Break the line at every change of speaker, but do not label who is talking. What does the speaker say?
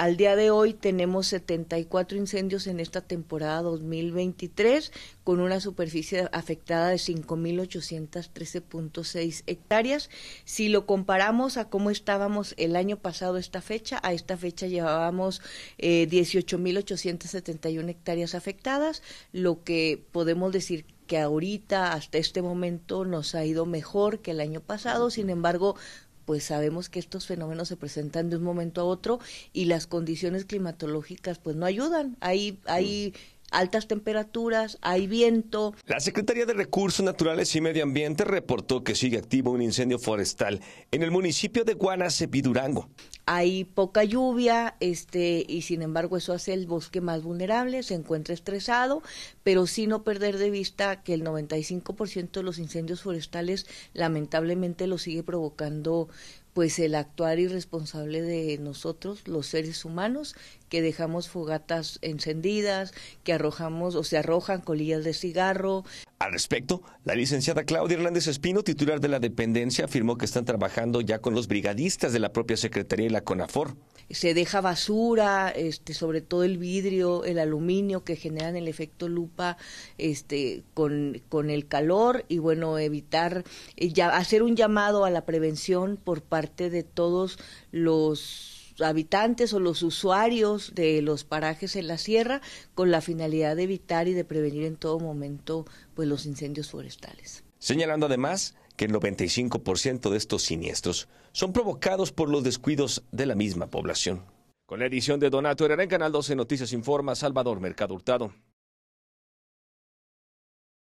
al día de hoy tenemos 74 incendios en esta temporada 2023 con una superficie afectada de 5.813.6 hectáreas. Si lo comparamos a cómo estábamos el año pasado esta fecha, a esta fecha llevábamos 18.871 eh, hectáreas afectadas, lo que podemos decir que ahorita hasta este momento nos ha ido mejor que el año pasado, sin embargo, pues sabemos que estos fenómenos se presentan de un momento a otro y las condiciones climatológicas pues no ayudan. Hay, altas temperaturas, hay viento.
La Secretaría de Recursos Naturales y Medio Ambiente reportó que sigue activo un incendio forestal en el municipio de Guanacepi, Durango.
Hay poca lluvia, este, y sin embargo eso hace el bosque más vulnerable, se encuentra estresado, pero sí no perder de vista que el 95% de los incendios forestales lamentablemente lo sigue provocando pues el actuar irresponsable de nosotros, los seres humanos, que dejamos fogatas encendidas, que arrojamos o se arrojan colillas de cigarro.
Al respecto, la licenciada Claudia Hernández Espino, titular de la dependencia, afirmó que están trabajando ya con los brigadistas de la propia Secretaría de la CONAFOR
se deja basura, este, sobre todo el vidrio, el aluminio que generan el efecto lupa este, con, con el calor y bueno, evitar, eh, ya, hacer un llamado a la prevención por parte de todos los habitantes o los usuarios de los parajes en la sierra con la finalidad de evitar y de prevenir en todo momento pues los incendios forestales.
Señalando además que el 95% de estos siniestros son provocados por los descuidos de la misma población. Con la edición de Donato Herrera en Canal 12 Noticias Informa Salvador Mercado Hurtado.